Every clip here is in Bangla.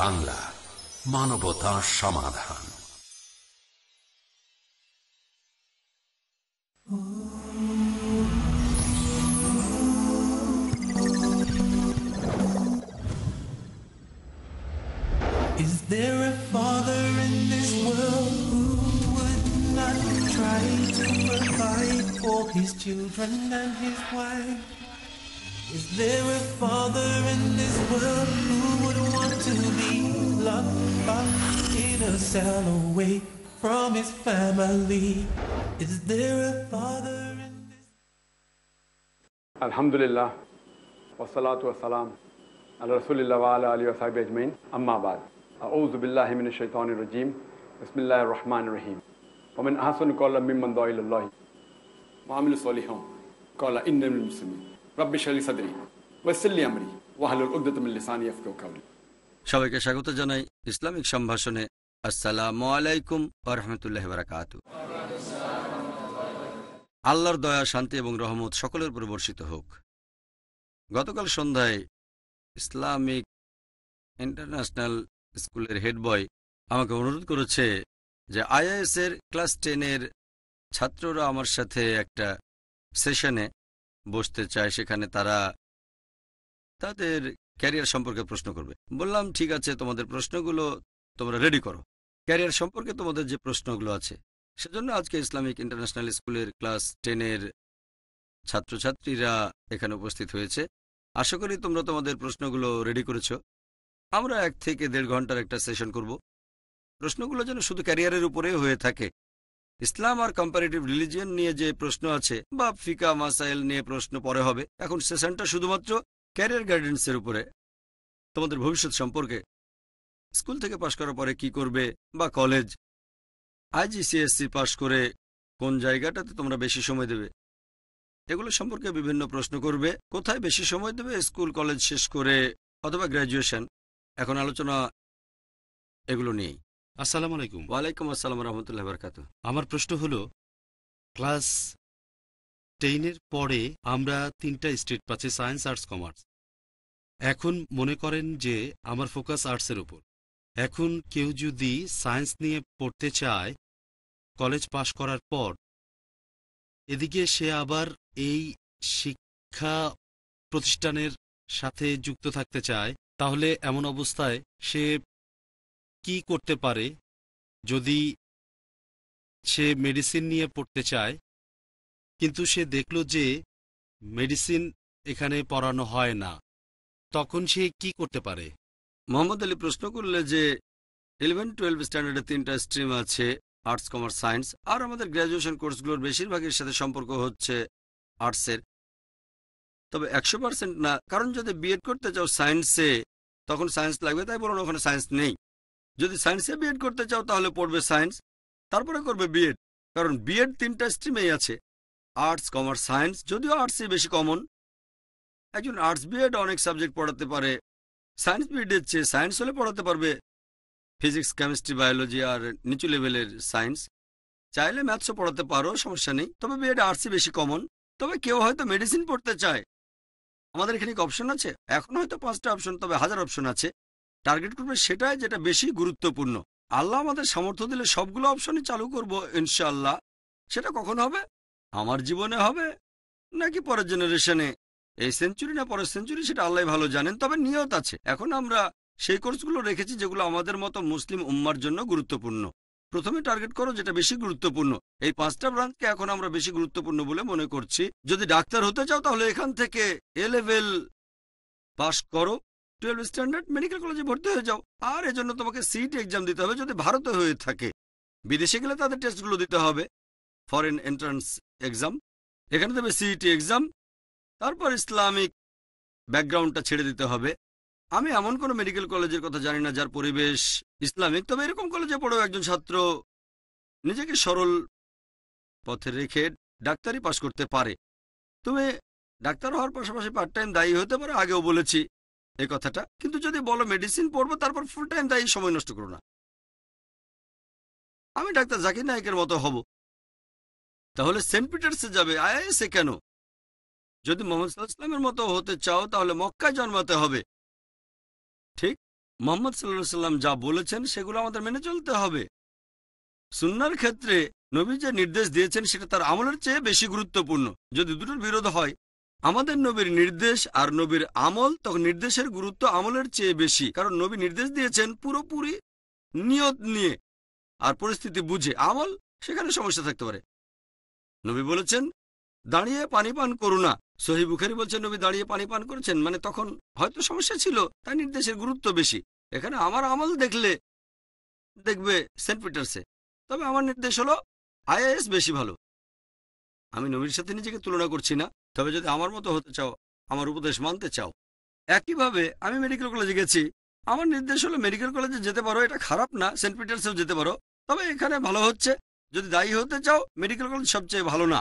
বাংলা মানবতা সমাধান Is there a father in this world who would not try to provide for his children and his wife? Is there a father in this world who would want to be locked up in a cell away from his family? Is there a father in this الحمد لله والصلاة والسلام على رسول الله وعلى آله وصحبه أجمعين أما بعد أعوذ بالله من الشيطان الرجيم بسم الله الرحمن الرحيم ومن أحسن قولا ممن دعا إلى الله وعمل صالحا قال إن من المسلمين সবাইকে স্বাগত জানাই ইসলামিক সম্ভাষণে আসসালাম আলাইকুম আহমতুল্লাহ বারাকাত আল্লাহর দয়া শান্তি এবং রহমত সকলের উপর বর্ষিত হোক গতকাল সন্ধ্যায় ইসলামিক ইন্টারন্যাশনাল স্কুলের হেড বয় আমাকে অনুরোধ করেছে যে আইএএস এর ক্লাস টেনের ছাত্ররা আমার সাথে একটা সেশনে বসতে চায় সেখানে তারা তাদের ক্যারিয়ার সম্পর্কে প্রশ্ন করবে বললাম ঠিক আছে তোমাদের প্রশ্নগুলো তোমরা রেডি করো ক্যারিয়ার সম্পর্কে তোমাদের যে প্রশ্নগুলো আছে সেজন্য আজকে ইসলামিক ইন্টারন্যাশনাল স্কুলের ক্লাস টেনের ছাত্রছাত্রীরা এখানে উপস্থিত হয়েছে আশা করি তোমরা তোমাদের প্রশ্নগুলো রেডি করেছ আমরা এক থেকে দেড় ঘন্টার একটা সেশন করব প্রশ্নগুলো যেন শুধু ক্যারিয়ারের উপরেই হয়ে থাকে ইসলাম আর কম্পারেটিভ রিলিজিয়ন নিয়ে যে প্রশ্ন আছে বা ফিকা মাসাইল নিয়ে প্রশ্ন পরে হবে এখন সেশনটা শুধুমাত্র ক্যারিয়ার গাইডেন্সের উপরে তোমাদের ভবিষ্যৎ সম্পর্কে স্কুল থেকে পাশ করার পরে কি করবে বা কলেজ আইজিসিএসসি e পাশ করে কোন জায়গাটাতে তোমরা বেশি সময় দেবে এগুলো সম্পর্কে বিভিন্ন প্রশ্ন করবে কোথায় বেশি সময় দেবে স্কুল কলেজ শেষ করে অথবা গ্র্যাজুয়েশন এখন আলোচনা এগুলো নিয়েই আসসালাম আলাইকুম ওয়ালাইকুম আসসালাম রহমতুল্লাহ বরকাত আমার প্রশ্ন হলো ক্লাস টেনের পরে আমরা তিনটা স্টেট পাচ্ছি সায়েন্স আর্টস কমার্স এখন মনে করেন যে আমার ফোকাস আর্টসের উপর এখন কেউ যদি সায়েন্স নিয়ে পড়তে চায় কলেজ পাশ করার পর এদিকে সে আবার এই শিক্ষা প্রতিষ্ঠানের সাথে যুক্ত থাকতে চায় তাহলে এমন অবস্থায় সে কি করতে পারে যদি সে মেডিসিন নিয়ে পড়তে চায় কিন্তু সে দেখল যে মেডিসিন এখানে পড়ানো হয় না তখন সে কি করতে পারে মোহাম্মদ আলী প্রশ্ন করলে যে ইলেভেন টুয়েলভ স্ট্যান্ডার্ডে তিনটা স্ট্রিম আছে আর্টস কমার্স সায়েন্স আর আমাদের গ্র্যাজুয়েশন কোর্সগুলোর বেশিরভাগের সাথে সম্পর্ক হচ্ছে আর্টসের তবে একশো পার্সেন্ট না কারণ যদি বিএড করতে চাও সায়েন্সে তখন সায়েন্স লাগবে তাই বলুন ওখানে সায়েন্স নেই যদি সায়েন্সে বিএড করতে চাও তাহলে পড়বে সায়েন্স তারপরে করবে বিএড কারণ বিএড তিনটা স্ট্রিমেই আছে আর্টস কমার্স সায়েন্স যদিও আর্টসই বেশি কমন একজন আর্টস বিএড অনেক সাবজেক্ট পড়াতে পারে সায়েন্স বিএডের চেয়ে সায়েন্স হলে পড়াতে পারবে ফিজিক্স কেমিস্ট্রি বায়োলজি আর নিচু লেভেলের সায়েন্স চাইলে ম্যাথসও পড়াতে পারো সমস্যা নেই তবে বিএড আর্টসই বেশি কমন তবে কেউ হয়তো মেডিসিন পড়তে চায় আমাদের এখানে অপশন আছে এখন হয়তো পাঁচটা অপশন তবে হাজার অপশন আছে টার্গেট করবে সেটাই যেটা বেশি গুরুত্বপূর্ণ আল্লাহ আমাদের সামর্থ্য দিলে সবগুলো অপশনই চালু করব ইনশাল্লাহ সেটা কখন হবে আমার জীবনে হবে নাকি পরের জেনারেশনে এই সেঞ্চুরি না পরের সেঞ্চুরি সেটা আল্লাহ ভালো জানেন তবে নিয়ত আছে এখন আমরা সেই কোর্সগুলো রেখেছি যেগুলো আমাদের মতো মুসলিম উম্মার জন্য গুরুত্বপূর্ণ প্রথমে টার্গেট করো যেটা বেশি গুরুত্বপূর্ণ এই পাঁচটা ব্রাঞ্চকে এখন আমরা বেশি গুরুত্বপূর্ণ বলে মনে করছি যদি ডাক্তার হতে চাও তাহলে এখান থেকে এ লেভেল পাশ করো টুয়েলভ স্ট্যান্ডার্ড মেডিকেল কলেজে ভর্তি হয়ে যাও আর এজন্য তোমাকে সিট এক্সাম দিতে হবে যদি ভারতে হয়ে থাকে বিদেশে গেলে তাদের টেস্টগুলো দিতে হবে ফরেন এন্ট্রান্স এক্সাম এখানে দেবে সিইটি এক্সাম তারপর ইসলামিক ব্যাকগ্রাউন্ডটা ছেড়ে দিতে হবে আমি এমন কোনো মেডিকেল কলেজের কথা জানি না যার পরিবেশ ইসলামিক তবে এরকম কলেজে পড়েও একজন ছাত্র নিজেকে সরল পথে রেখে ডাক্তারি পাশ করতে পারে তুমি ডাক্তার হওয়ার পাশাপাশি পার্ট টাইম দায়ী হতে পারো আগেও বলেছি এই কথাটা কিন্তু যদি বলো মেডিসিন পড়বো তারপর ফুল টাইম তাই সময় নষ্ট করো না আমি ডাক্তার জাকির নায়কের মতো হব তাহলে সেন্ট পিটার্সে যাবে আইএসে কেন যদি মোহাম্মদ সাল্লাহামের মতো হতে চাও তাহলে মক্কায় জন্মাতে হবে ঠিক মোহাম্মদ সাল্লা সাল্লাম যা বলেছেন সেগুলো আমাদের মেনে চলতে হবে সুন্নার ক্ষেত্রে নবী যে নির্দেশ দিয়েছেন সেটা তার আমলের চেয়ে বেশি গুরুত্বপূর্ণ যদি দুটোর বিরোধ হয় আমাদের নবীর নির্দেশ আর নবীর আমল তখন নির্দেশের গুরুত্ব আমলের চেয়ে বেশি কারণ নবী নির্দেশ দিয়েছেন পুরোপুরি নিয়ত নিয়ে আর পরিস্থিতি বুঝে আমল সেখানে সমস্যা থাকতে পারে নবী বলেছেন দাঁড়িয়ে পানি পান করু না সহি বুখারি বলছেন নবী দাঁড়িয়ে পানি পান করেছেন মানে তখন হয়তো সমস্যা ছিল তাই নির্দেশের গুরুত্ব বেশি এখানে আমার আমল দেখলে দেখবে সেন্ট পিটার্সে তবে আমার নির্দেশ হলো আইএএস বেশি ভালো আমি নবীর সাথে নিজেকে তুলনা করছি না তবে যদি আমার মতো হতে চাও আমার উপদেশ মানতে চাও একইভাবে আমি মেডিকেল কলেজে গেছি আমার নির্দেশ হলো মেডিকেল কলেজে যেতে পারো এটা খারাপ না সেন্ট পিটার্সেও যেতে পারো তবে এখানে ভালো হচ্ছে যদি দায়ী হতে চাও মেডিকেল কলেজ সবচেয়ে ভালো না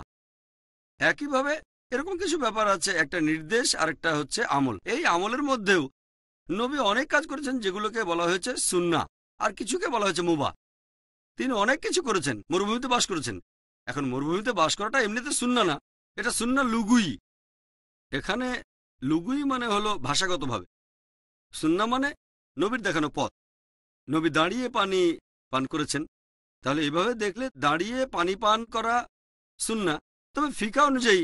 একইভাবে এরকম কিছু ব্যাপার আছে একটা নির্দেশ আর একটা হচ্ছে আমল এই আমলের মধ্যেও নবী অনেক কাজ করেছেন যেগুলোকে বলা হয়েছে সুন্না আর কিছুকে বলা হয়েছে মুবা তিনি অনেক কিছু করেছেন মরুভূমিতে বাস করেছেন এখন মরুভূমিতে বাস করাটা এমনিতে শূন্য না এটা শূন্য লুগুই এখানে লুগুই মানে হলো ভাষাগতভাবে শূন্য মানে নবীর দেখানো পথ নবী দাঁড়িয়ে পানি পান করেছেন তাহলে এভাবে দেখলে দাঁড়িয়ে পানি পান করা শূন্য তবে ফিকা অনুযায়ী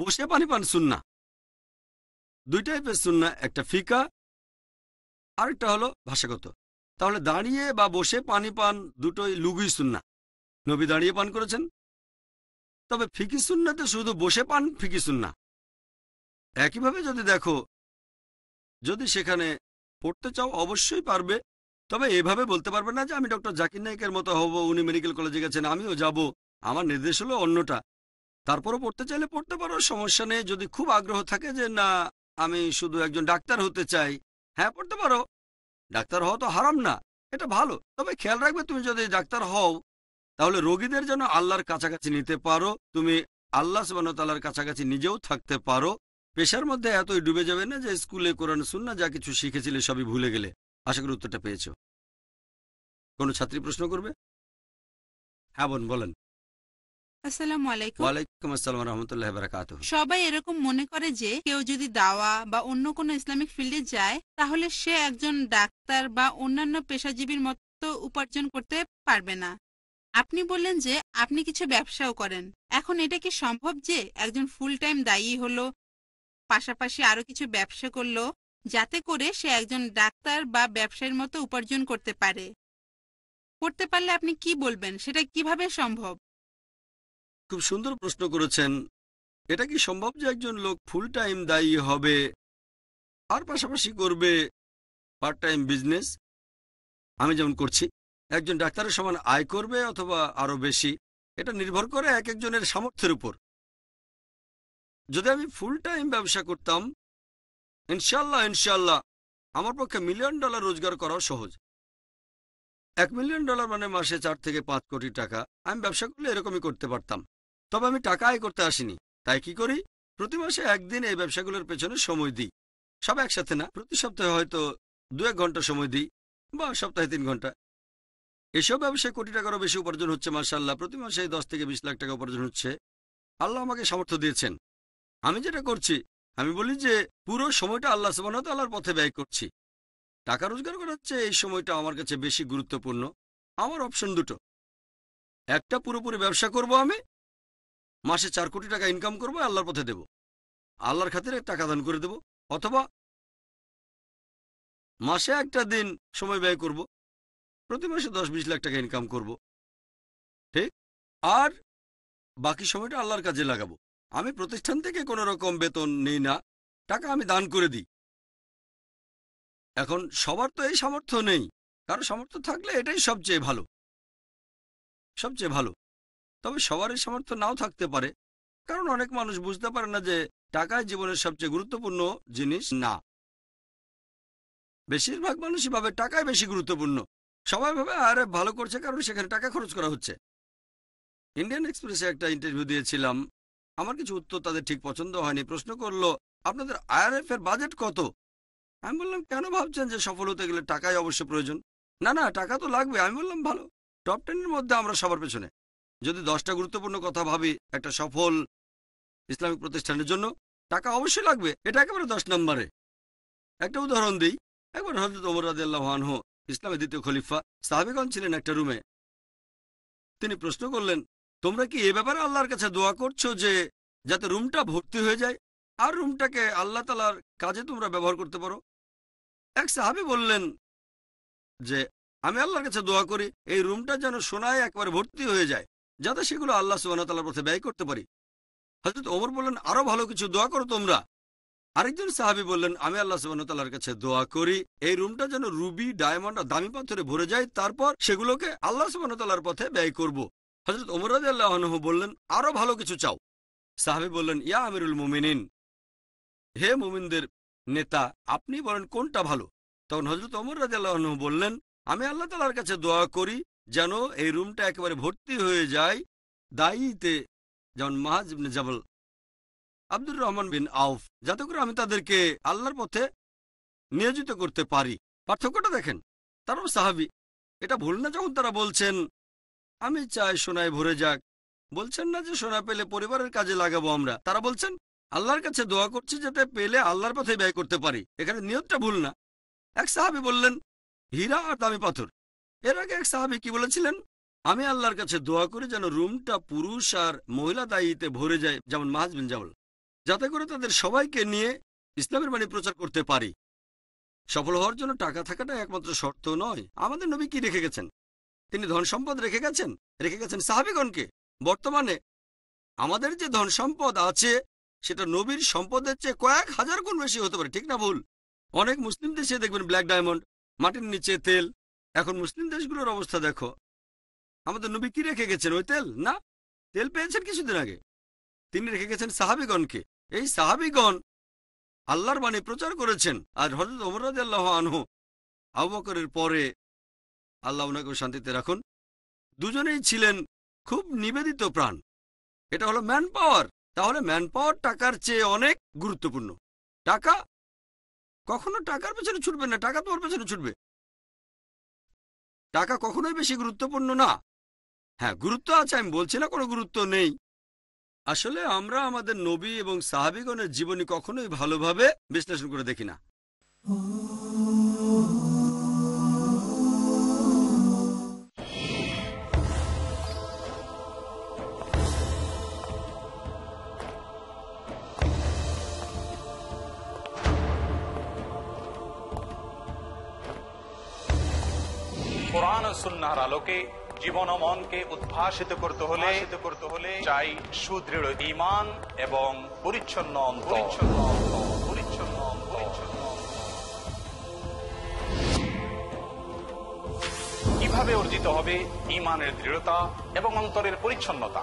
বসে পানি পান শূন্য দুই টাইপের শূন্য একটা ফিকা আরেকটা হলো ভাষাগত তাহলে দাঁড়িয়ে বা বসে পানি পান দুটোই লুগুই সুন্না নবী দাঁড়িয়ে পান করেছেন তবে ফিকি সুন্নাতে শুধু বসে পান ফিকি সুন্না একইভাবে যদি দেখো যদি সেখানে পড়তে চাও অবশ্যই পারবে তবে এভাবে বলতে পারবে না যে আমি ডক্টর জাকির নায়কের মতো হব উনি মেডিকেল কলেজে গেছেন আমিও যাব আমার নির্দেশ হলো অন্যটা তারপরও পড়তে চাইলে পড়তে পারো সমস্যা নেই যদি খুব আগ্রহ থাকে যে না আমি শুধু একজন ডাক্তার হতে চাই হ্যাঁ পড়তে পারো ডাক্তার হওয়া তো হারাম না এটা ভালো তবে খেয়াল রাখবে তুমি যদি ডাক্তার হও তাহলে রোগীদের যেন আল্লাহর কাছাকাছি নিতে পারো তুমি আল্লাহ সুবাহতালার কাছাকাছি নিজেও থাকতে পারো পেশার মধ্যে এতই ডুবে যাবে না যে স্কুলে কোরআন শুননা যা কিছু শিখেছিলে সবই ভুলে গেলে আশা করি উত্তরটা পেয়েছ কোন ছাত্রী প্রশ্ন করবে হ্যাঁ বোন বলেন সবাই এরকম মনে করে যে কেউ যদি দাওয়া বা অন্য কোন ইসলামিক ফিল্ডে যায় তাহলে সে একজন ডাক্তার বা অন্যান্য পেশাজীবীর মতো উপার্জন করতে পারবে না আপনি বললেন যে আপনি কিছু ব্যবসাও করেন এখন এটা কি সম্ভব যে একজন ফুল টাইম দায়ী হলো পাশাপাশি আরো কিছু ব্যবসা করলো যাতে করে সে একজন ডাক্তার বা ব্যবসায়ীর মতো উপার্জন করতে পারে করতে পারলে আপনি কি বলবেন সেটা কিভাবে সম্ভব খুব সুন্দর প্রশ্ন করেছেন এটা কি সম্ভব যে একজন লোক ফুল টাইম দায়ী হবে আর পাশাপাশি করবে পার্ট টাইম বিজনেস আমি যেমন করছি একজন ডাক্তারের সমান আয় করবে অথবা আরও বেশি এটা নির্ভর করে এক একজনের সামর্থ্যের উপর যদি আমি ফুল টাইম ব্যবসা করতাম ইনশাল্লাহ ইনশাল্লাহ আমার পক্ষে মিলিয়ন ডলার রোজগার করাও সহজ এক মিলিয়ন ডলার মানে মাসে চার থেকে পাঁচ কোটি টাকা আমি ব্যবসা করলে এরকমই করতে পারতাম তবে আমি টাকা আয় করতে আসিনি তাই কি করি প্রতি মাসে একদিন এই ব্যবসাগুলোর পেছনে সময় দিই সব একসাথে না প্রতি সপ্তাহে হয়তো দু এক ঘন্টা সময় দিই বা সপ্তাহে তিন ঘন্টা এসব ব্যবসায় কোটি টাকারও বেশি উপার্জন হচ্ছে মার্শাল্লাহ প্রতি মাসে দশ থেকে বিশ লাখ টাকা উপার্জন হচ্ছে আল্লাহ আমাকে সামর্থ্য দিয়েছেন আমি যেটা করছি আমি বলি যে পুরো সময়টা আল্লাহ আল্লাহর পথে ব্যয় করছি টাকা রোজগার করা হচ্ছে এই সময়টা আমার কাছে বেশি গুরুত্বপূর্ণ আমার অপশন দুটো একটা পুরোপুরি ব্যবসা করব আমি মাসে চার কোটি টাকা ইনকাম করব আল্লাহর পথে দেব আল্লাহর খাতিরে টাকা দান করে দেব অথবা মাসে একটা দিন সময় ব্যয় করব প্রতি মাসে দশ বিশ লাখ টাকা ইনকাম করব। ঠিক আর বাকি সময়টা আল্লাহর কাজে লাগাবো আমি প্রতিষ্ঠান থেকে কোন রকম বেতন নেই না টাকা আমি দান করে দিই এখন সবার তো এই সামর্থ্য নেই কারো সামর্থ্য থাকলে এটাই সবচেয়ে ভালো সবচেয়ে ভালো তবে সবারই সামর্থ্য নাও থাকতে পারে কারণ অনেক মানুষ বুঝতে পারে না যে টাকায় জীবনের সবচেয়ে গুরুত্বপূর্ণ জিনিস না বেশিরভাগ মানুষই ভাবে টাকায় বেশি গুরুত্বপূর্ণ সবাই ভাবে আরে ভালো করছে কারণ সেখানে টাকা খরচ করা হচ্ছে ইন্ডিয়ান এক্সপ্রেসে একটা ইন্টারভিউ দিয়েছিলাম আমার কিছু উত্তর তাদের ঠিক পছন্দ হয়নি প্রশ্ন করলো আপনাদের আইআরএফ এর বাজেট কত আমি বললাম কেন ভাবছেন যে সফল হতে গেলে টাকাই অবশ্য প্রয়োজন না না টাকা তো লাগবে আমি বললাম ভালো টপ টেনের মধ্যে আমরা সবার পেছনে যদি দশটা গুরুত্বপূর্ণ কথা ভাবি একটা সফল ইসলামিক প্রতিষ্ঠানের জন্য টাকা অবশ্যই লাগবে এটা একেবারে দশ নম্বরে একটা উদাহরণ দিই একবার হজরত ওমর রাজি আল্লাহানহ ইসলামের দ্বিতীয় খলিফা সাহাবিগঞ্জ ছিলেন একটা রুমে তিনি প্রশ্ন করলেন তোমরা কি এ ব্যাপারে আল্লাহর কাছে দোয়া করছো যে যাতে রুমটা ভর্তি হয়ে যায় আর রুমটাকে আল্লাহ তালার কাজে তোমরা ব্যবহার করতে পারো এক সাহাবি বললেন যে আমি আল্লাহর কাছে দোয়া করি এই রুমটা যেন সোনায় একবার ভর্তি হয়ে যায় যাতে সেগুলো আল্লাহ তালার পথে ব্যয় করতে পারি হয়তো ওমর বললেন আরো ভালো কিছু দোয়া করো তোমরা আরেকজন সাহাবি বললেন আমি আল্লাহ সুবাহর কাছে দোয়া করি এই রুমটা যেন রুবি ডায়মন্ড আর দামি পাথরে ভরে যায় তারপর সেগুলোকে আল্লাহ সুবাহর পথে ব্যয় করব। হজরত ওমরাজ আল্লাহনহু বললেন আরও ভালো কিছু চাও সাহাবি বললেন ইয়া আমিরুল মুমিনিন হে মুমিনদের নেতা আপনি বলেন কোনটা ভালো তখন হজরত ওমর আল্লাহনহু বললেন আমি আল্লাহ তালার কাছে দোয়া করি যেন এই রুমটা একেবারে ভর্তি হয়ে যায় দায়ীতে যেমন মাহাজ ইবনে জাবল আব্দুর রহমান বিন আউফ যাতে করে আমি তাদেরকে আল্লাহর পথে নিয়োজিত করতে পারি পার্থক্যটা দেখেন তারাও সাহাবি এটা ভুল না যখন তারা বলছেন আমি চাই সোনায় ভরে যাক বলছেন না যে সোনা পেলে পরিবারের কাজে লাগাবো আমরা তারা বলছেন আল্লাহর কাছে দোয়া করছি যাতে পেলে আল্লাহর পথে ব্যয় করতে পারি এখানে নিয়তটা ভুল না এক সাহাবি বললেন হীরা আর দামি পাথর এর আগে এক সাহাবি কি বলেছিলেন আমি আল্লাহর কাছে দোয়া করি যেন রুমটা পুরুষ আর মহিলা দায়ীতে ভরে যায় যেমন মাহাজ বিন জাউল যাতে করে তাদের সবাইকে নিয়ে ইসলামের বাণী প্রচার করতে পারি সফল হওয়ার জন্য টাকা থাকাটা একমাত্র শর্ত নয় আমাদের নবী কি রেখে গেছেন তিনি ধন সম্পদ রেখে গেছেন রেখে গেছেন সাহাবিগণকে বর্তমানে আমাদের যে ধন সম্পদ আছে সেটা নবীর সম্পদের চেয়ে কয়েক হাজার গুণ বেশি হতে পারে ঠিক না ভুল অনেক মুসলিম দেশে দেখবেন ব্ল্যাক ডায়মন্ড মাটির নিচে তেল এখন মুসলিম দেশগুলোর অবস্থা দেখো আমাদের নবী কি রেখে গেছেন ওই তেল না তেল পেয়েছেন কিছুদিন আগে তিনি রেখে গেছেন সাহাবিগণকে এই সাহাবিগণ আল্লাহর বাণী প্রচার করেছেন আর হজরত ওমরাজ আল্লাহ আনহু আবকরের পরে আল্লাহ ওনাকে শান্তিতে রাখুন দুজনেই ছিলেন খুব নিবেদিত প্রাণ এটা হলো ম্যান পাওয়ার তাহলে ম্যান পাওয়ার টাকার চেয়ে অনেক গুরুত্বপূর্ণ টাকা কখনো টাকার পেছনে ছুটবে না টাকা তোমার পেছনে ছুটবে টাকা কখনোই বেশি গুরুত্বপূর্ণ না হ্যাঁ গুরুত্ব আছে আমি বলছি না কোনো গুরুত্ব নেই আসলে আমরা আমাদের নবী এবং সাহাবিগণের জীবনী কখনোই ভালোভাবে বিশ্লেষণ করে দেখি না কোরআন সুন্নার আলোকে জীবন ও মনকে উদ্ভাসিত করতে হলে করতে হলে চাই সুদৃঢ় ইমান এবং পরিচ্ছন্ন পরিচ্ছন্ন অর্জিত হবে দৃঢ়তা এবং অন্তরের পরিচ্ছন্নতা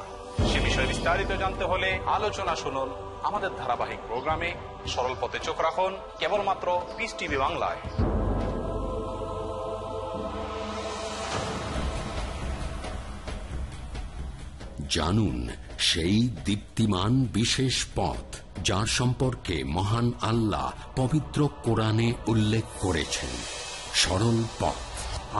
সে বিষয়ে বিস্তারিত জানতে হলে আলোচনা শুনুন আমাদের ধারাবাহিক প্রোগ্রামে সরল পথে চোখ রাখুন কেবলমাত্র পিস টিভি বাংলায় জানুন সেই দীপ্তিমান বিশেষ পথ যার সম্পর্কে মহান আল্লাহ পবিত্র কোরআনে উল্লেখ করেছেন সরল পথ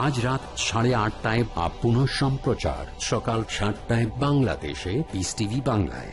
আজ রাত সাড়ে আটটায় বা পুনঃ সম্প্রচার সকাল সাতটায় বাংলাদেশে ইস টিভি বাংলায়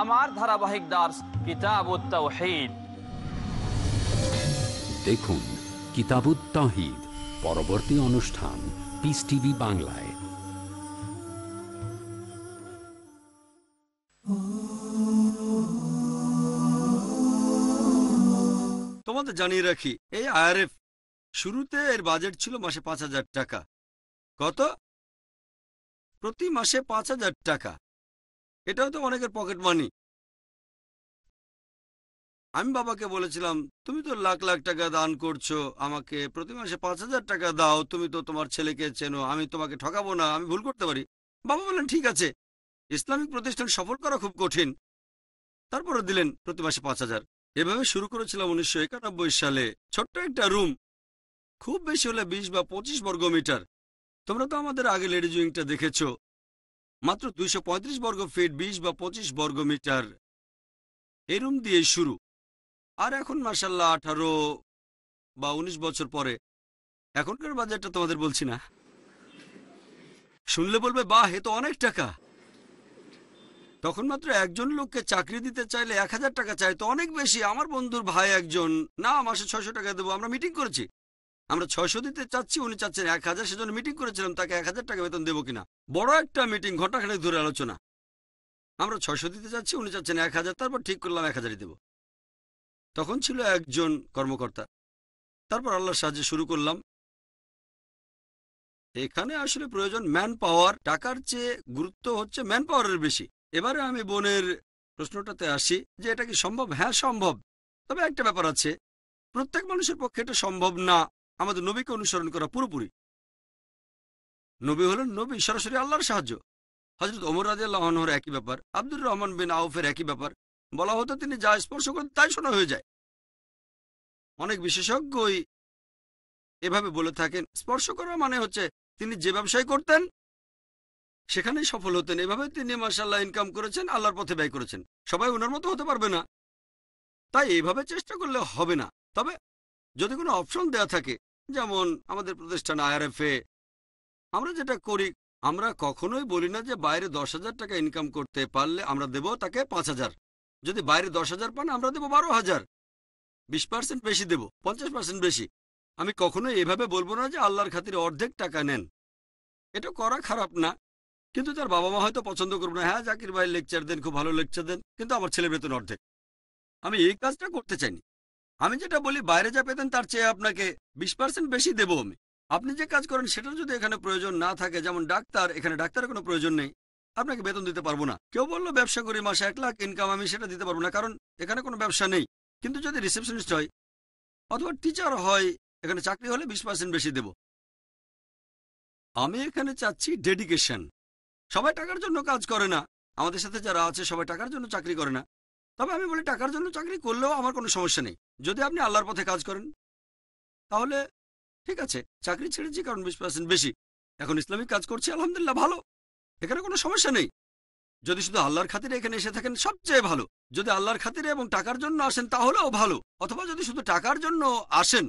আমার ধারাবাহিক দাস কিতাব দেখুন কিতাবুত্তাহিদ পরবর্তী অনুষ্ঠান পিস টিভি বাংলায় তোমাদের জানিয়ে রাখি এই আইআরএফ শুরুতে এর বাজেট ছিল মাসে পাঁচ হাজার টাকা কত প্রতি মাসে পাঁচ হাজার টাকা এটাও তো অনেকের পকেট মানি আমি বাবাকে বলেছিলাম তুমি তো লাখ লাখ টাকা দান করছো আমাকে প্রতি মাসে পাঁচ হাজার টাকা দাও তুমি তো তোমার ছেলেকে চেনো আমি তোমাকে ঠকাবো না আমি ভুল করতে পারি বাবা বললেন ঠিক আছে ইসলামিক প্রতিষ্ঠান সফল করা খুব কঠিন তারপরে দিলেন প্রতি মাসে পাঁচ হাজার এভাবে শুরু করেছিলাম উনিশশো একানব্বই সালে ছোট্ট একটা রুম খুব বেশি হলে বিশ বা পঁচিশ বর্গ মিটার তোমরা তো আমাদের আগে লেডিজ উইংটা দেখেছো মাত্র দুইশো বর্গ ফিট বিশ বা পঁচিশ বর্গ মিটার এরম দিয়ে শুরু আর এখন মার্শাল্লাহ আঠারো বা ১৯ বছর পরে এখনকার বাজারটা তোমাদের বলছি না শুনলে বলবে বা হে তো অনেক টাকা তখন মাত্র একজন লোককে চাকরি দিতে চাইলে এক হাজার টাকা চাই তো অনেক বেশি আমার বন্ধুর ভাই একজন না মাসে ছয়শো টাকা দেবো আমরা মিটিং করেছি আমরা ছয়শো দিতে চাচ্ছি উনি চাচ্ছেন এক হাজার সেজন্য মিটিং করেছিলাম তাকে এক হাজার টাকা বেতন দেবো কিনা বড় একটা মিটিং ঘটাখানে ধরে আলোচনা আমরা ছয়শো দিতে চাচ্ছি উনি চাচ্ছেন এক হাজার তারপর ঠিক করলাম এক হাজারই দেব তখন ছিল একজন কর্মকর্তা তারপর আল্লাহর সাহায্যে শুরু করলাম এখানে আসলে প্রয়োজন ম্যান পাওয়ার টাকার চেয়ে গুরুত্ব হচ্ছে ম্যান পাওয়ারের বেশি এবারে আমি বোনের প্রশ্নটাতে আসি যে এটা কি সম্ভব হ্যাঁ সম্ভব তবে একটা ব্যাপার আছে প্রত্যেক মানুষের পক্ষে এটা সম্ভব না আমাদের নবীকে অনুসরণ করা পুরোপুরি নবী হলেন নবী সরাসরি আল্লাহর সাহায্য হজরত ওমর রাজি আল্লাহর একই ব্যাপার আব্দুর রহমান বিন আউফের একই ব্যাপার বলা হতো তিনি যা স্পর্শ করেন তাই শোনা হয়ে যায় অনেক বিশেষজ্ঞই এভাবে বলে থাকেন স্পর্শ করা মানে হচ্ছে তিনি যে ব্যবসায় করতেন সেখানেই সফল হতেন এভাবে তিনি মার্শাল্লাহ ইনকাম করেছেন আল্লাহর পথে ব্যয় করেছেন সবাই ওনার মতো হতে পারবে না তাই এইভাবে চেষ্টা করলে হবে না তবে যদি কোনো অপশন দেয়া থাকে যেমন আমাদের প্রতিষ্ঠান এ আমরা যেটা করি আমরা কখনোই বলি না যে বাইরে দশ হাজার টাকা ইনকাম করতে পারলে আমরা দেব তাকে পাঁচ হাজার যদি বাইরে দশ হাজার পান আমরা দেব বারো হাজার বিশ পার্সেন্ট বেশি দেব পঞ্চাশ পার্সেন্ট বেশি আমি কখনোই এভাবে বলবো না যে আল্লাহর খাতিরে অর্ধেক টাকা নেন এটা করা খারাপ না কিন্তু তার বাবা মা হয়তো পছন্দ করবো না হ্যাঁ জাকির ভাই লেকচার দেন খুব ভালো লেকচার দেন কিন্তু আমার ছেলে বেতন অর্ধেক আমি এই কাজটা করতে চাইনি আমি যেটা বলি বাইরে যা পেতেন তার চেয়ে আপনাকে বিশ পার্সেন্ট বেশি দেবো আমি আপনি যে কাজ করেন সেটার যদি এখানে প্রয়োজন না থাকে যেমন ডাক্তার এখানে ডাক্তারের কোনো প্রয়োজন নেই আপনাকে বেতন দিতে পারবো না কেউ বললো ব্যবসা করি মাসে এক লাখ ইনকাম আমি সেটা দিতে পারবো না কারণ এখানে কোনো ব্যবসা নেই কিন্তু যদি রিসেপশনিস্ট হয় অথবা টিচার হয় এখানে চাকরি হলে বিশ পার্সেন্ট বেশি দেব আমি এখানে চাচ্ছি ডেডিকেশন সবাই টাকার জন্য কাজ করে না আমাদের সাথে যারা আছে সবাই টাকার জন্য চাকরি করে না তবে আমি বলি টাকার জন্য চাকরি করলেও আমার কোনো সমস্যা নেই যদি আপনি আল্লাহর পথে কাজ করেন তাহলে ঠিক আছে চাকরি ছেড়েছি কারণ বিশ পার্সেন্ট বেশি এখন ইসলামিক কাজ করছি আলহামদুলিল্লাহ ভালো এখানে কোনো সমস্যা নেই যদি শুধু আল্লাহর খাতিরে এখানে এসে থাকেন সবচেয়ে ভালো যদি আল্লাহর খাতিরে এবং টাকার জন্য আসেন তাহলেও ভালো অথবা যদি শুধু টাকার জন্য আসেন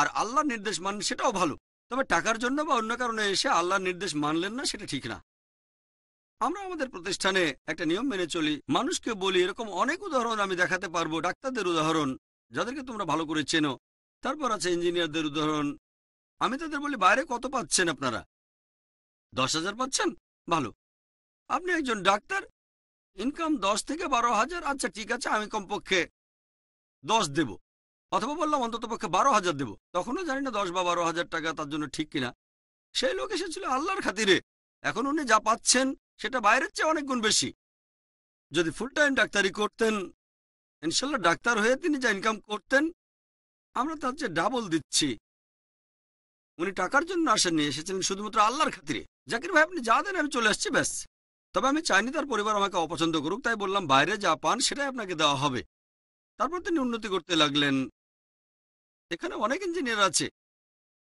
আর আল্লাহর নির্দেশ মানেন সেটাও ভালো তবে টাকার জন্য বা অন্য কারণে এসে আল্লাহর নির্দেশ মানলেন না সেটা ঠিক না আমরা আমাদের প্রতিষ্ঠানে একটা নিয়ম মেনে চলি মানুষকে বলি এরকম অনেক উদাহরণ আমি দেখাতে পারবো ডাক্তারদের উদাহরণ যাদেরকে তোমরা ভালো করে চেনো তারপর আছে ইঞ্জিনিয়ারদের উদাহরণ আমি তাদের বলি বাইরে কত পাচ্ছেন আপনারা দশ হাজার পাচ্ছেন ভালো আপনি একজন ডাক্তার ইনকাম দশ থেকে বারো হাজার আচ্ছা ঠিক আছে আমি কমপক্ষে দশ দেব অথবা বললাম অন্ততপক্ষে বারো হাজার দেব তখনও জানি না দশ বা বারো হাজার টাকা তার জন্য ঠিক কিনা সেই লোক এসেছিল আল্লাহর খাতিরে এখন উনি যা পাচ্ছেন সেটা বাইরের চেয়ে অনেক গুণ বেশি যদি ফুল টাইম ডাক্তারি করতেন ইনশাল্লাহ ডাক্তার হয়ে তিনি যা ইনকাম করতেন আমরা তার চেয়ে ডাবল দিচ্ছি উনি টাকার জন্য আসেননি এসেছিলেন শুধুমাত্র আল্লাহর খাতিরে জাকির ভাই আপনি যা দেন আমি চলে আসছি ব্যাস তবে আমি চাইনি তার পরিবার আমাকে অপছন্দ করুক তাই বললাম বাইরে যা পান সেটাই আপনাকে দেওয়া হবে তারপর তিনি উন্নতি করতে লাগলেন এখানে অনেক ইঞ্জিনিয়ার আছে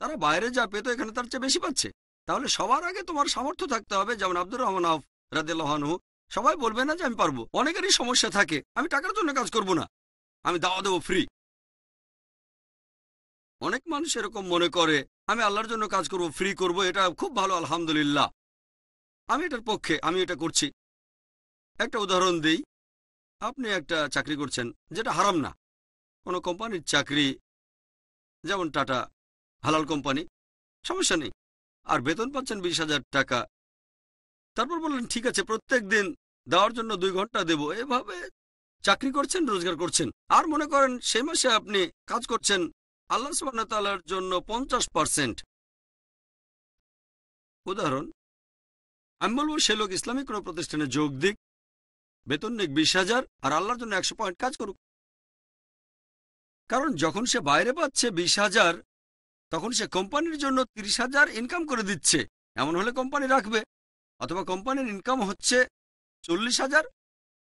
তারা বাইরে যা পেত এখানে তার চেয়ে বেশি পাচ্ছে তাহলে সবার আগে তোমার সামর্থ্য থাকতে হবে যেমন আব্দুর রহমান আফ রাদু সবাই বলবে না যে আমি পারবো অনেকেরই সমস্যা থাকে আমি টাকার জন্য কাজ করব না আমি দাওয়া দেবো ফ্রি অনেক মানুষ এরকম মনে করে আমি আল্লাহর জন্য কাজ করব ফ্রি করব এটা খুব ভালো আলহামদুলিল্লাহ আমি এটার পক্ষে আমি এটা করছি একটা উদাহরণ দিই আপনি একটা চাকরি করছেন যেটা হারাম না কোনো কোম্পানির চাকরি যেমন টাটা হালাল কোম্পানি সমস্যা নেই আর বেতন পাচ্ছেন বিশ হাজার টাকা তারপর বললেন ঠিক আছে প্রত্যেক দিন দেওয়ার জন্য দুই ঘন্টা দেব এভাবে চাকরি করছেন রোজগার করছেন আর মনে করেন সে মাসে আপনি কাজ করছেন আল্লাহ সুবাহর জন্য পঞ্চাশ পার্সেন্ট উদাহরণ আমি বলবো সে লোক ইসলামিক কোনো প্রতিষ্ঠানে যোগ দিক বেতন নিক বিশ হাজার আর আল্লাহর জন্য একশো পয়েন্ট কাজ করুক কারণ যখন সে বাইরে পাচ্ছে বিশ হাজার তখন সে কোম্পানির জন্য তিরিশ হাজার ইনকাম করে দিচ্ছে এমন হলে কোম্পানি রাখবে অথবা কোম্পানির ইনকাম হচ্ছে চল্লিশ হাজার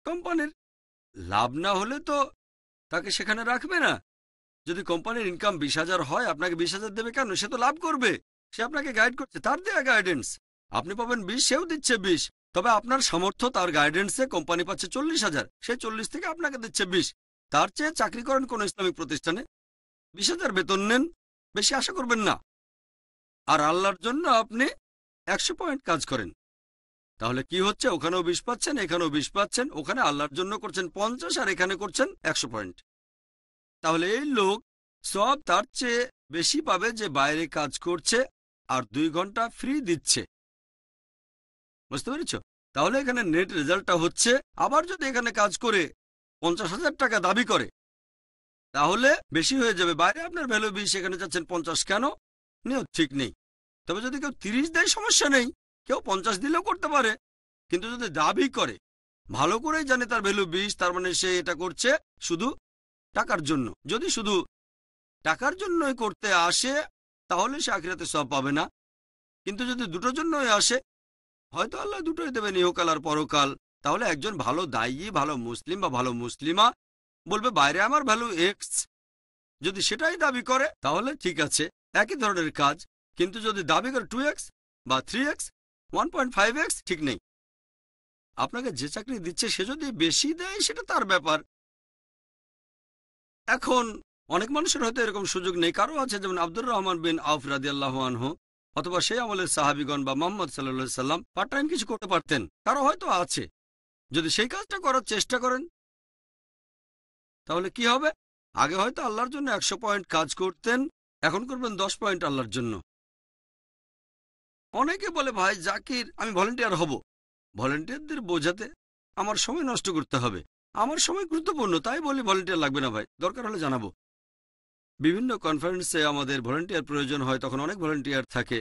কোম্পানির লাভ না হলে তো তাকে সেখানে রাখবে না যদি কোম্পানির ইনকাম বিশ হাজার হয় আপনাকে বিশ হাজার দেবে কেন সে তো লাভ করবে সে আপনাকে গাইড করছে তার দেয়া গাইডেন্স আপনি পাবেন বিশ সেও দিচ্ছে বিশ তবে আপনার সামর্থ্য তার গাইডেন্সে কোম্পানি পাচ্ছে চল্লিশ হাজার সে চল্লিশ থেকে আপনাকে দিচ্ছে বিশ তার চেয়ে চাকরি করেন কোন ইসলামিক প্রতিষ্ঠানে বিশ হাজার বেতন নেন বেশি আশা করবেন না আর আল্লাহর জন্য আপনি একশো পয়েন্ট কাজ করেন তাহলে কি হচ্ছে ওখানেও বিষ পাচ্ছেন এখানেও বিষ পাচ্ছেন ওখানে আল্লাহর জন্য করছেন পঞ্চাশ আর এখানে করছেন একশো পয়েন্ট তাহলে এই লোক সব তার চেয়ে বেশি পাবে যে বাইরে কাজ করছে আর দুই ঘন্টা ফ্রি দিচ্ছে বুঝতে পেরেছ তাহলে এখানে নেট রেজাল্টটা হচ্ছে আবার যদি এখানে কাজ করে পঞ্চাশ হাজার টাকা দাবি করে তাহলে বেশি হয়ে যাবে বাইরে আপনার ভ্যালু বিশ এখানে যাচ্ছেন পঞ্চাশ কেন নিয়েও ঠিক নেই তবে যদি কেউ তিরিশ দেয় সমস্যা নেই কেউ পঞ্চাশ দিলেও করতে পারে কিন্তু যদি দাবি করে ভালো করেই জানে তার ভ্যালু বিশ তার মানে সে এটা করছে শুধু টাকার জন্য যদি শুধু টাকার জন্যই করতে আসে তাহলে সে আখিরাতে সব পাবে না কিন্তু যদি দুটোর জন্যই আসে হয়তো আল্লাহ দুটোই দেবে নিহকাল আর পরকাল তাহলে একজন ভালো দায়ী ভালো মুসলিম বা ভালো মুসলিমা বলবে বাইরে আমার ভ্যালু এক্স যদি সেটাই দাবি করে তাহলে ঠিক আছে একই ধরনের কাজ কিন্তু যদি দাবি করে টু এক্স বা three x one point five x ঠিক নেই আপনাকে যে চাকরি দিচ্ছে সে যদি বেশি দেয় সেটা তার ব্যাপার এখন অনেক মানুষের হয়তো এরকম সুযোগ নেই কারো আছে যেমন আব্দুর রহমান বিন আউফ রাজি আল্লাহানহ অথবা সেই আমলের সাহাবিগণ বা মোহাম্মদ সাল্লাহ সাল্লাম পার্ট টাইম কিছু করতে পারতেন কারো হয়তো আছে যদি সেই কাজটা করার চেষ্টা করেন তাহলে কি হবে আগে হয়তো আল্লাহর জন্য একশো পয়েন্ট কাজ করতেন এখন করবেন দশ পয়েন্ট আল্লাহর জন্য অনেকে বলে ভাই জাকির আমি ভলেন্টিয়ার হব ভলেন্টিয়ারদের বোঝাতে আমার সময় নষ্ট করতে হবে আমার সময় গুরুত্বপূর্ণ তাই বলি ভলেন্টিয়ার লাগবে না ভাই দরকার হলে জানাবো বিভিন্ন কনফারেন্সে আমাদের ভলেন্টিয়ার প্রয়োজন হয় তখন অনেক ভলেন্টিয়ার থাকে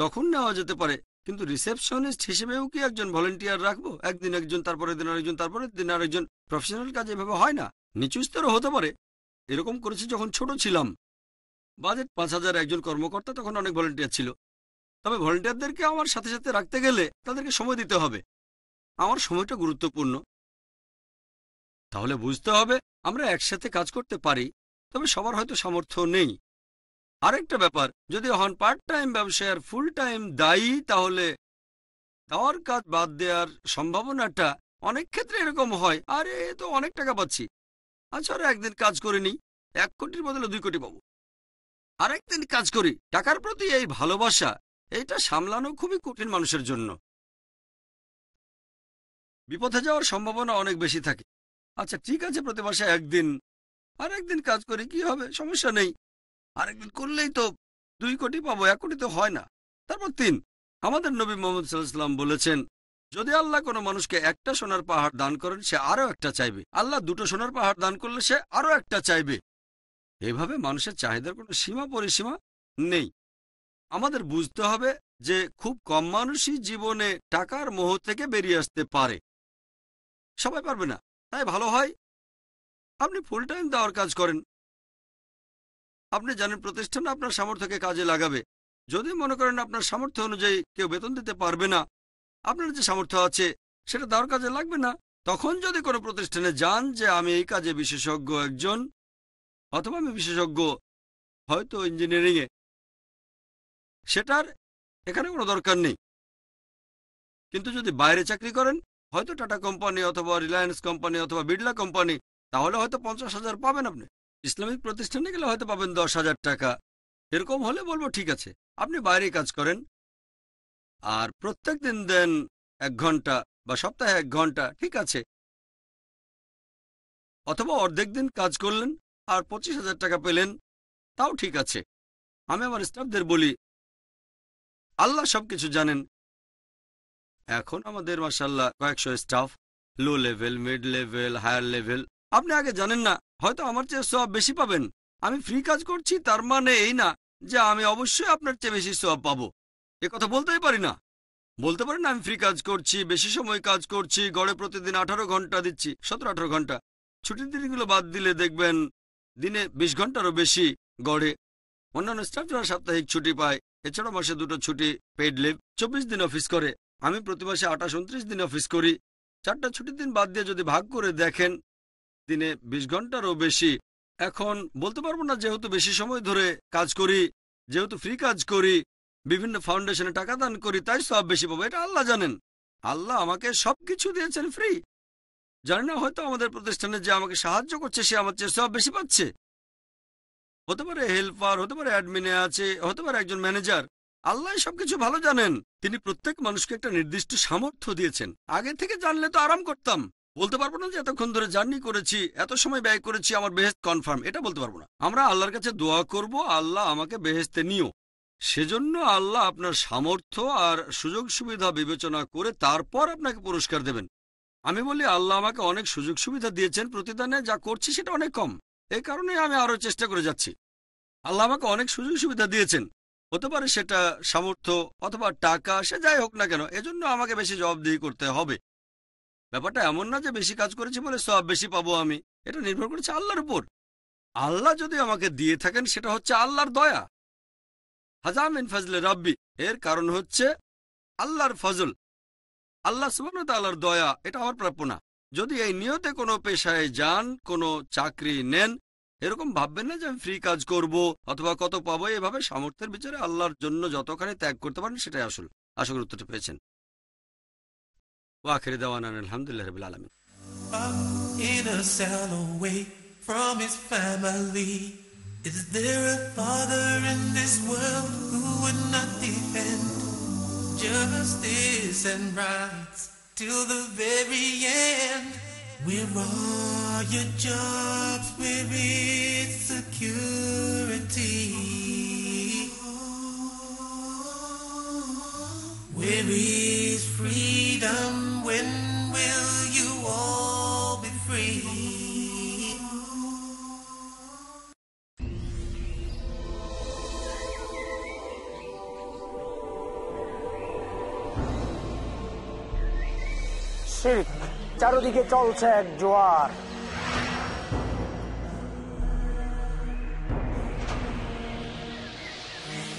তখন নেওয়া যেতে পারে কিন্তু রিসেপশনিস্ট হিসেবেও কি একজন ভলেন্টিয়ার রাখবো একদিন একজন তারপরে দিন আরেকজন তারপরে দিন আরেকজন প্রফেশনাল কাজ এভাবে হয় না নিচু স্তরও হতে পারে এরকম করেছি যখন ছোট ছিলাম বাজেট পাঁচ হাজার একজন কর্মকর্তা তখন অনেক ভলেন্টিয়ার ছিল তবে ভলেন্টিয়ারদেরকে আমার সাথে সাথে রাখতে গেলে তাদেরকে সময় দিতে হবে আমার সময়টা গুরুত্বপূর্ণ তাহলে বুঝতে হবে আমরা একসাথে কাজ করতে পারি তবে সবার হয়তো সামর্থ্য নেই আরেকটা ব্যাপার যদি হন পার্ট টাইম ব্যবসায়ের ফুল টাইম দায়ী তাহলে তার কাজ বাদ দেওয়ার সম্ভাবনাটা অনেক ক্ষেত্রে এরকম হয় আরে তো অনেক টাকা পাচ্ছি আচ্ছা একদিন কাজ করে নিই এক কোটির বদলে দুই কোটি পাবো আরেকদিন কাজ করি টাকার প্রতি এই ভালোবাসা এটা সামলানো খুবই কঠিন মানুষের জন্য বিপথে যাওয়ার সম্ভাবনা অনেক বেশি থাকে আচ্ছা ঠিক আছে প্রতি মাসে একদিন আর একদিন কাজ করি কি হবে সমস্যা নেই আরেকদিন করলেই তো দুই কোটি পাবো এক কোটি তো হয় না তারপর তিন আমাদের নবী মোহাম্মদ সাল্লাম বলেছেন যদি আল্লাহ কোনো মানুষকে একটা সোনার পাহাড় দান করেন সে আরও একটা চাইবে আল্লাহ দুটো সোনার পাহাড় দান করলে সে আরও একটা চাইবে এভাবে মানুষের চাহিদার কোনো সীমা পরিসীমা নেই আমাদের বুঝতে হবে যে খুব কম মানুষই জীবনে টাকার মোহ থেকে বেরিয়ে আসতে পারে সবাই পারবে না তাই ভালো হয় আপনি ফুল টাইম দেওয়ার কাজ করেন আপনি জানেন প্রতিষ্ঠান আপনার সামর্থ্যকে কাজে লাগাবে যদি মনে করেন আপনার সামর্থ্য অনুযায়ী কেউ বেতন দিতে পারবে না আপনার যে সামর্থ্য আছে সেটা দেওয়ার কাজে লাগবে না তখন যদি কোনো প্রতিষ্ঠানে যান যে আমি এই কাজে বিশেষজ্ঞ একজন অথবা আমি বিশেষজ্ঞ হয়তো ইঞ্জিনিয়ারিংয়ে সেটার এখানে কোনো দরকার নেই কিন্তু যদি বাইরে চাকরি করেন হয়তো টাটা কোম্পানি অথবা রিলায়েন্স কোম্পানি অথবা বিড়লা কোম্পানি তাহলে হয়তো পঞ্চাশ হাজার পাবেন আপনি ইসলামিক প্রতিষ্ঠানে গেলে হয়তো পাবেন দশ হাজার টাকা এরকম হলে বলবো ঠিক আছে আপনি বাইরে কাজ করেন আর প্রত্যেক দিন দেন এক ঘন্টা বা সপ্তাহে এক ঘন্টা ঠিক আছে অথবা অর্ধেক দিন কাজ করলেন আর পঁচিশ হাজার টাকা পেলেন তাও ঠিক আছে আমি আমার স্টাফদের বলি আল্লাহ সবকিছু জানেন এখন আমাদের মাসাল্লাহ কয়েকশো staff low level mid level higher level আপনি আগে জানেন না হয়তো আমার চেয়ে সব বেশি পাবেন আমি ফ্রি কাজ করছি তার মানে এই না যে আমি অবশ্যই আপনার চেয়ে বেশি সব পাবো এ কথা বলতেই পারি না বলতে পারেন আমি ফ্রি কাজ করছি বেশি সময় কাজ করছি গড়ে প্রতিদিন আঠারো ঘন্টা দিচ্ছি সতেরো আঠারো ঘন্টা ছুটির দিনগুলো বাদ দিলে দেখবেন দিনে বিশ ঘন্টারও বেশি গড়ে অন্যান্য স্টাফরা সাপ্তাহিক ছুটি পায় এছাড়া মাসে দুটো ছুটি পেইড লিভ চব্বিশ দিন অফিস করে আমি প্রতি মাসে আঠাশ উনত্রিশ দিন অফিস করি চারটা ছুটির দিন বাদ দিয়ে যদি ভাগ করে দেখেন দিনে ২০ ঘন্টারও বেশি এখন বলতে পারবো না যেহেতু বেশি সময় ধরে কাজ করি যেহেতু ফ্রি কাজ করি বিভিন্ন ফাউন্ডেশনে টাকা দান করি তাই সব বেশি পাবো এটা আল্লাহ জানেন আল্লাহ আমাকে সব কিছু দিয়েছেন ফ্রি জানি না হয়তো আমাদের প্রতিষ্ঠানে যে আমাকে সাহায্য করছে সে আমার চেয়ে সব বেশি পাচ্ছে হতে পারে হেল্পার হতে পারে অ্যাডমিনে আছে হতে পারে একজন ম্যানেজার আল্লাহ সবকিছু ভালো জানেন তিনি প্রত্যেক মানুষকে একটা নির্দিষ্ট সামর্থ্য দিয়েছেন আগে থেকে জানলে তো আরাম করতাম বলতে পারবো না যে এতক্ষণ ধরে জার্নি করেছি এত সময় ব্যয় করেছি আমার বেহেস্ত কনফার্ম এটা বলতে পারবো না আমরা আল্লাহর কাছে দোয়া করব আল্লাহ আমাকে বেহেস্তে নিও সেজন্য আল্লাহ আপনার সামর্থ্য আর সুযোগ সুবিধা বিবেচনা করে তারপর আপনাকে পুরস্কার দেবেন আমি বলি আল্লাহ আমাকে অনেক সুযোগ সুবিধা দিয়েছেন প্রতিদানে যা করছি সেটা অনেক কম এই কারণে আমি আরও চেষ্টা করে যাচ্ছি আল্লাহ আমাকে অনেক সুযোগ সুবিধা দিয়েছেন হতে পারে সেটা সামর্থ্য অথবা টাকা সে যাই হোক না কেন এজন্য আমাকে বেশি জবাবদিহি করতে হবে ব্যাপারটা এমন না যে বেশি কাজ করেছি বলে সব বেশি পাবো আমি এটা নির্ভর করেছে আল্লাহর উপর আল্লাহ যদি আমাকে দিয়ে থাকেন সেটা হচ্ছে আল্লাহর দয়া হাজাম ফাজলে রাব্বি এর কারণ হচ্ছে আল্লাহর ফজল আল্লাহ সুবান আল্লাহর দয়া এটা আমার প্রাপ্য না যদি এই নিয়তে কোনো পেশায় যান কোনো চাকরি নেন এরকম ভাববেন না যে আমি ফ্রি কাজ করব অথবা কত পাবো এভাবে সামর্থ্যের বিচারে আল্লাহর জন্য যতখানি ত্যাগ করতে পারেন সেটাই আসল আশা করি উত্তরটা পেয়েছেন واخر دعوانا الحمد لله رب العالمين in a cell away from his family is there a father in this world who would not defend justice and rights till the very end where are your jobs where is security where is freedom when will you all be free? শিখ চলছে এক জোয়ার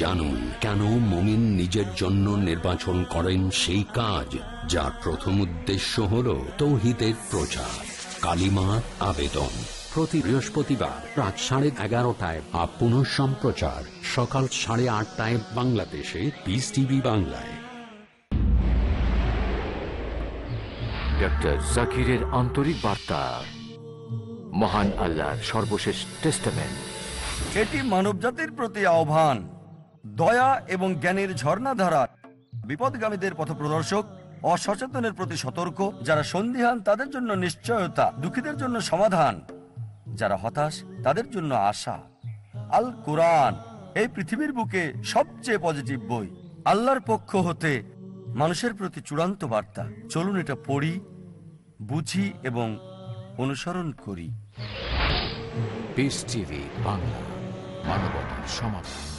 জানুন কেন মমিন নিজের জন্য নির্বাচন করেন সেই কাজ যার প্রথম উদ্দেশ্য হল তৌহিদের প্রচার কালিমার আবেদন প্রতি বৃহস্পতিবার রাত সাড়ে এগারোটায় আর সম্প্রচার সকাল সাড়ে আটটায় বাংলাদেশে পিস টিভি বাংলায় ডক্টর জাকিরের আন্তরিক বার্তা মহান আল্লাহর সর্বশেষ টেস্টামেন্ট এটি মানবজাতির প্রতি আহ্বান দয়া এবং জ্ঞানের ঝর্ণাধারা বিপদগামীদের পথপ্রদর্শক অসচেতনের প্রতি সতর্ক যারা সন্দিহান তাদের জন্য নিশ্চয়তা দুঃখীদের জন্য সমাধান যারা হতাশ তাদের জন্য আশা আল কোরআন এই পৃথিবীর বুকে সবচেয়ে পজিটিভ বই আল্লাহর পক্ষ হতে মানুষের প্রতি চূড়ান্ত বার্তা চলুন এটা পড়ি বুঝি এবং অনুসরণ করি বাংলা মানবতার সমাধান